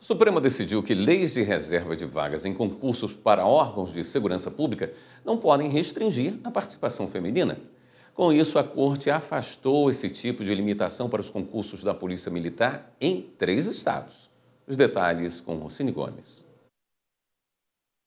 O Supremo decidiu que leis de reserva de vagas em concursos para órgãos de segurança pública não podem restringir a participação feminina. Com isso, a Corte afastou esse tipo de limitação para os concursos da Polícia Militar em três estados. Os detalhes com Rocine Gomes.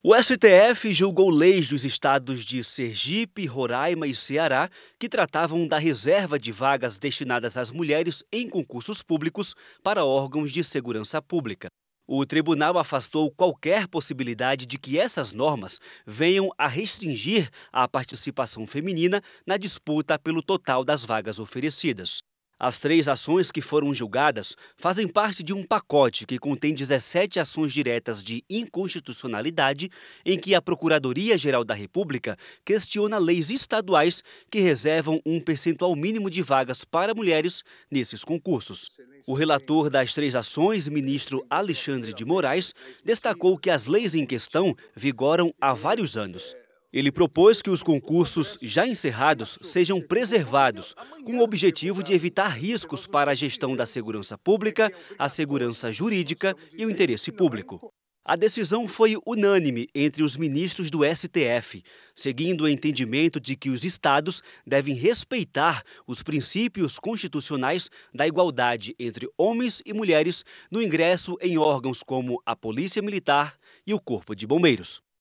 O STF julgou leis dos estados de Sergipe, Roraima e Ceará que tratavam da reserva de vagas destinadas às mulheres em concursos públicos para órgãos de segurança pública. O tribunal afastou qualquer possibilidade de que essas normas venham a restringir a participação feminina na disputa pelo total das vagas oferecidas. As três ações que foram julgadas fazem parte de um pacote que contém 17 ações diretas de inconstitucionalidade, em que a Procuradoria-Geral da República questiona leis estaduais que reservam um percentual mínimo de vagas para mulheres nesses concursos. O relator das três ações, ministro Alexandre de Moraes, destacou que as leis em questão vigoram há vários anos. Ele propôs que os concursos já encerrados sejam preservados, com o objetivo de evitar riscos para a gestão da segurança pública, a segurança jurídica e o interesse público. A decisão foi unânime entre os ministros do STF, seguindo o entendimento de que os estados devem respeitar os princípios constitucionais da igualdade entre homens e mulheres no ingresso em órgãos como a Polícia Militar e o Corpo de Bombeiros.